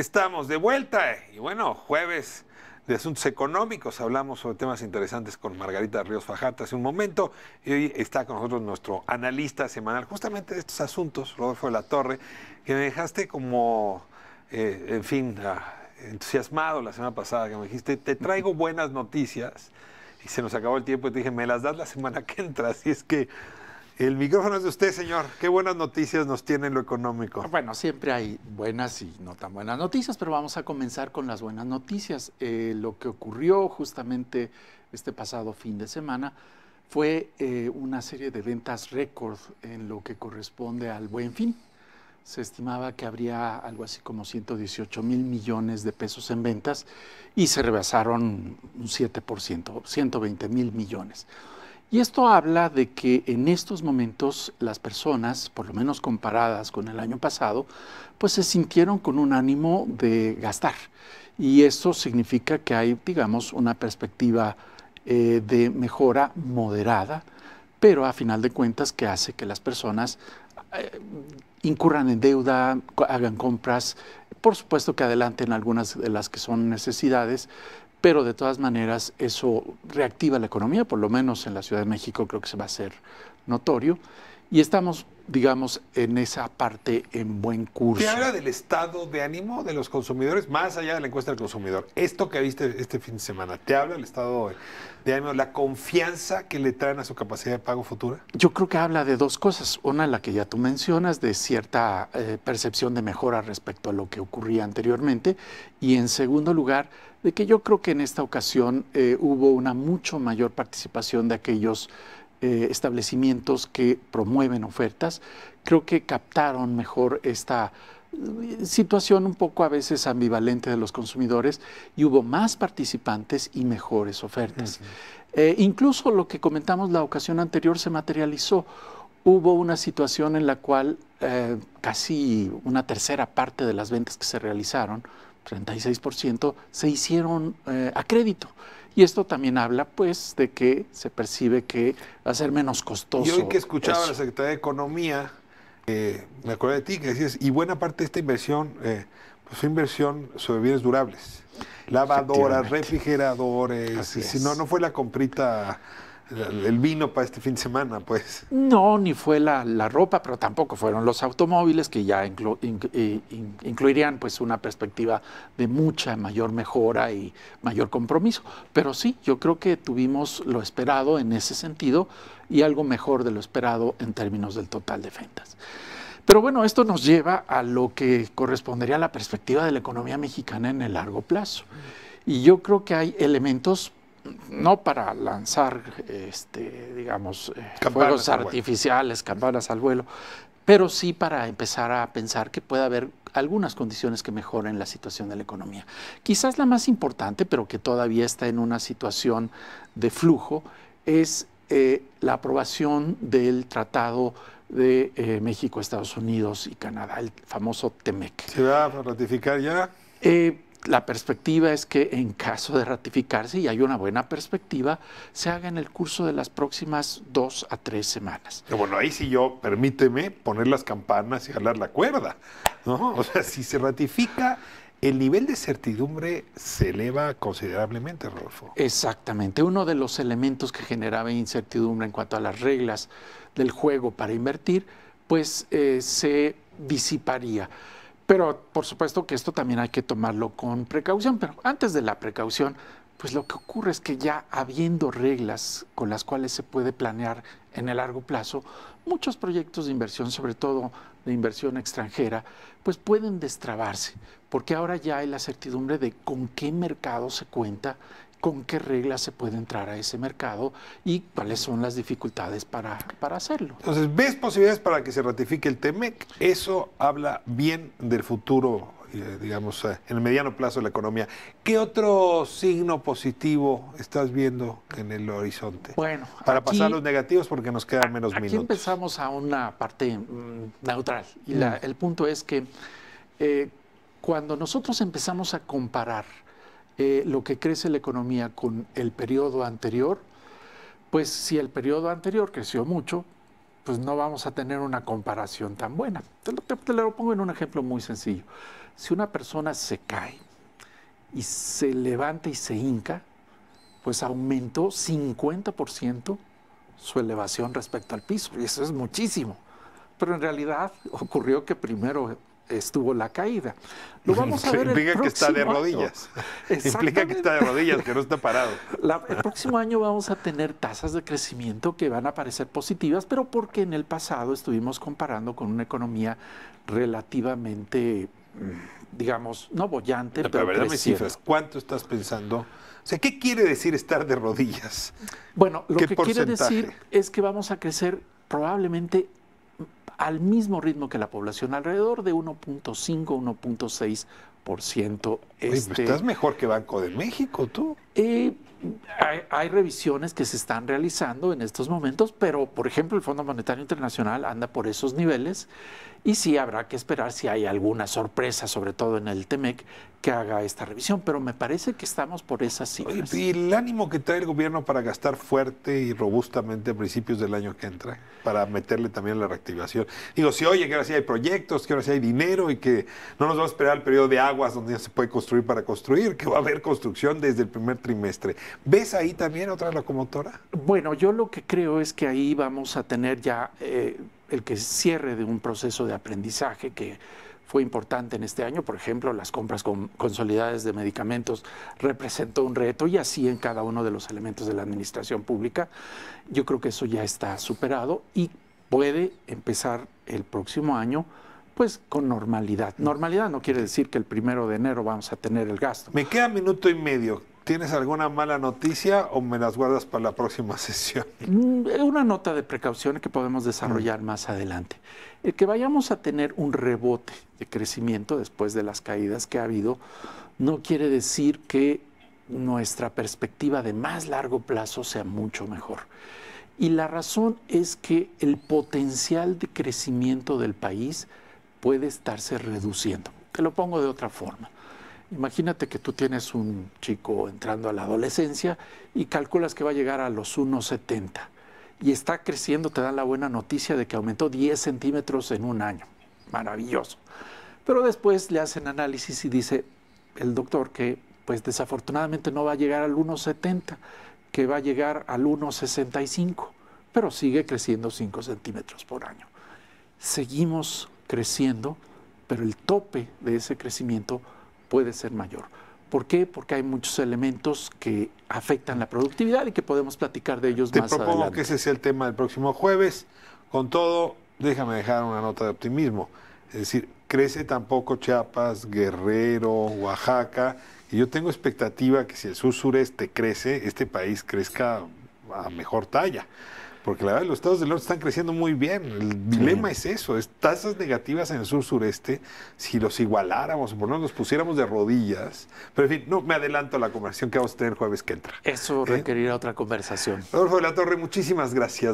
Estamos de vuelta y bueno, jueves de asuntos económicos, hablamos sobre temas interesantes con Margarita Ríos Fajata hace un momento y hoy está con nosotros nuestro analista semanal justamente de estos asuntos, Rodolfo de la Torre, que me dejaste como, eh, en fin, ah, entusiasmado la semana pasada, que me dijiste, te traigo buenas noticias y se nos acabó el tiempo y te dije, me las das la semana que entra, así es que... El micrófono es de usted, señor. Qué buenas noticias nos tiene lo económico. Bueno, siempre hay buenas y no tan buenas noticias, pero vamos a comenzar con las buenas noticias. Eh, lo que ocurrió justamente este pasado fin de semana fue eh, una serie de ventas récord en lo que corresponde al buen fin. Se estimaba que habría algo así como 118 mil millones de pesos en ventas y se rebasaron un 7%, 120 mil millones. Y esto habla de que en estos momentos las personas, por lo menos comparadas con el año pasado, pues se sintieron con un ánimo de gastar. Y eso significa que hay, digamos, una perspectiva eh, de mejora moderada, pero a final de cuentas que hace que las personas eh, incurran en deuda, hagan compras, por supuesto que adelanten algunas de las que son necesidades, pero de todas maneras eso reactiva la economía, por lo menos en la Ciudad de México creo que se va a hacer notorio y estamos, digamos, en esa parte en buen curso. ¿Te habla del estado de ánimo de los consumidores, más allá de la encuesta del consumidor? Esto que viste este fin de semana, ¿te habla del estado de ánimo, la confianza que le traen a su capacidad de pago futura? Yo creo que habla de dos cosas. Una, la que ya tú mencionas, de cierta eh, percepción de mejora respecto a lo que ocurría anteriormente. Y en segundo lugar, de que yo creo que en esta ocasión eh, hubo una mucho mayor participación de aquellos eh, establecimientos que promueven ofertas, creo que captaron mejor esta eh, situación un poco a veces ambivalente de los consumidores y hubo más participantes y mejores ofertas. Eh, incluso lo que comentamos la ocasión anterior se materializó. Hubo una situación en la cual casi una tercera parte de las ventas que se realizaron, 36%, se hicieron a crédito. Y esto también habla, pues, de que se percibe que va a ser menos costoso. Y hoy que escuchaba a la Secretaría de Economía, eh, me acuerdo de ti, que decías, y buena parte de esta inversión eh, pues, fue inversión sobre bienes durables. Lavadoras, refrigeradores, si no, no fue la comprita el vino para este fin de semana, pues. No, ni fue la, ropa, pero tampoco fueron los automóviles, que ya eh, incluirían pues una perspectiva de mucha mayor mejora y mayor compromiso. Pero sí, yo creo que tuvimos lo esperado en ese sentido y algo mejor de lo esperado en términos del total de ventas. Pero bueno, esto nos lleva a lo que correspondería a la perspectiva de la economía mexicana en el largo plazo. Y yo creo que hay elementos no para lanzar, este, digamos, eh, campanas artificiales, campanas al vuelo, pero sí para empezar a pensar que puede haber algunas condiciones que mejoren la situación de la economía. Quizás la más importante, pero que todavía está en una situación de flujo, es eh, la aprobación del Tratado de eh, México, Estados Unidos y Canadá, el famoso TEMEC. ¿Se va a ratificar ya? la perspectiva es que en caso de ratificarse, y hay una buena perspectiva, se haga en el curso de las próximas dos a tres semanas. bueno, ahí sí yo, permíteme poner las campanas y hablar la cuerda. O sea, si se ratifica, el nivel de certidumbre se eleva considerablemente, Rodolfo. Exactamente. Uno de los elementos que generaba incertidumbre en cuanto a las reglas del juego para invertir, pues eh, se disiparía. Pero por supuesto que esto también hay que tomarlo con precaución, pero antes de la precaución, pues lo que ocurre es que ya habiendo reglas con las cuales se puede planear en el largo plazo, muchos proyectos de inversión, sobre todo de inversión extranjera, pues pueden destrabarse, porque ahora ya hay la certidumbre de con qué mercado se cuenta con qué reglas se puede entrar a ese mercado y cuáles son las dificultades para, para hacerlo. Entonces, ¿ves posibilidades para que se ratifique el TEMEC? Eso habla bien del futuro eh, digamos, eh, en el mediano plazo de la economía. ¿Qué otro signo positivo estás viendo en el horizonte? Bueno, para pasar los negativos porque nos quedan menos minutos. Aquí empezamos a una parte mm, neutral y mm. el punto es que eh, cuando nosotros empezamos a comparar eh, lo que crece la economía con el periodo anterior, pues si el periodo anterior creció mucho, pues no vamos a tener una comparación tan buena. Te lo, pongo en un ejemplo muy sencillo. Si una persona se cae y se levanta y se hinca, pues aumentó 50% su elevación respecto al piso, y eso es muchísimo. Pero en realidad ocurrió que primero estuvo la caída. Lo vamos a ver. Implica que está de rodillas. Implica que está de rodillas, que no está parado. el próximo año vamos a tener tasas de crecimiento que van a parecer positivas, pero porque en el pasado estuvimos comparando con una economía relativamente, mm, digamos, no bollante, pero. pero cifras, ¿cuánto estás pensando? O sea, ¿qué quiere decir estar de rodillas? Bueno, lo que quiere decir es que vamos a crecer probablemente al mismo ritmo que la población, alrededor de 1.5, 1.6%. Pues, este, Oye, estás mejor que Banco de México, tú. Eh, hay, revisiones que se están realizando en estos momentos, pero por ejemplo el Fondo Monetario Internacional anda por esos niveles y sí habrá que esperar si hay alguna sorpresa, sobre todo en el Temec, que haga esta revisión. Pero me parece que estamos por esas cifras. ¿Y el ánimo que trae el gobierno para gastar fuerte y robustamente a principios del año que entra, para meterle también la reactivación? Digo, si oye que ahora sí hay proyectos, que ahora sí hay dinero y que no nos va a esperar el periodo de aguas donde ya se puede construir para construir, que va a haber construcción desde el primer trimestre. ¿Ves ahí también otra locomotora? Bueno, yo lo que creo es que ahí vamos a tener ya eh, el que cierre de un proceso de aprendizaje que fue importante en este año. Por ejemplo, las compras con consolidadas de medicamentos representó un reto y así en cada uno de los elementos de la administración pública. Yo creo que eso ya está superado y puede empezar el próximo año pues con normalidad. Normalidad no quiere decir que el primero de enero vamos a tener el gasto. Me queda minuto y medio. ¿Tienes alguna mala noticia o me las guardas para la próxima sesión? Mm, una nota de precaución que podemos desarrollar mm. más adelante. El eh, que vayamos a tener un rebote de crecimiento después de las caídas que ha habido no quiere decir que nuestra perspectiva de más largo plazo sea mucho mejor. Y la razón es que el potencial de crecimiento del país puede estarse reduciendo. Te lo pongo de otra forma. Imagínate que tú tienes un chico entrando a la adolescencia y calculas que va a llegar a los 1,70 y está creciendo, te dan la buena noticia de que aumentó 10 centímetros en un año. Maravilloso. Pero después le hacen análisis y dice el doctor que pues desafortunadamente no va a llegar al 1,70 que va a llegar al 1,65, pero sigue creciendo 5 centímetros por año. Seguimos creciendo, pero el tope de ese crecimiento puede ser mayor. ¿Por qué? Porque hay muchos elementos que afectan la productividad y que podemos platicar de ellos más adelante. Te propongo que ese sea el tema del próximo jueves. Con todo, déjame dejar una nota de optimismo. Es decir, crece tampoco Chiapas, Guerrero, Oaxaca. Y yo tengo expectativa que si el sur sureste crece, este país crezca a mejor talla. Porque la verdad, los estados del norte están creciendo muy bien. El dilema es eso, es tasas negativas en el sur sureste. Si los igualáramos, por no nos pusiéramos de rodillas. Pero en fin, no me adelanto a la conversación que vamos a tener jueves que entra. Eso ¿Eh? requerirá otra conversación. Rodolfo de la Torre, muchísimas gracias.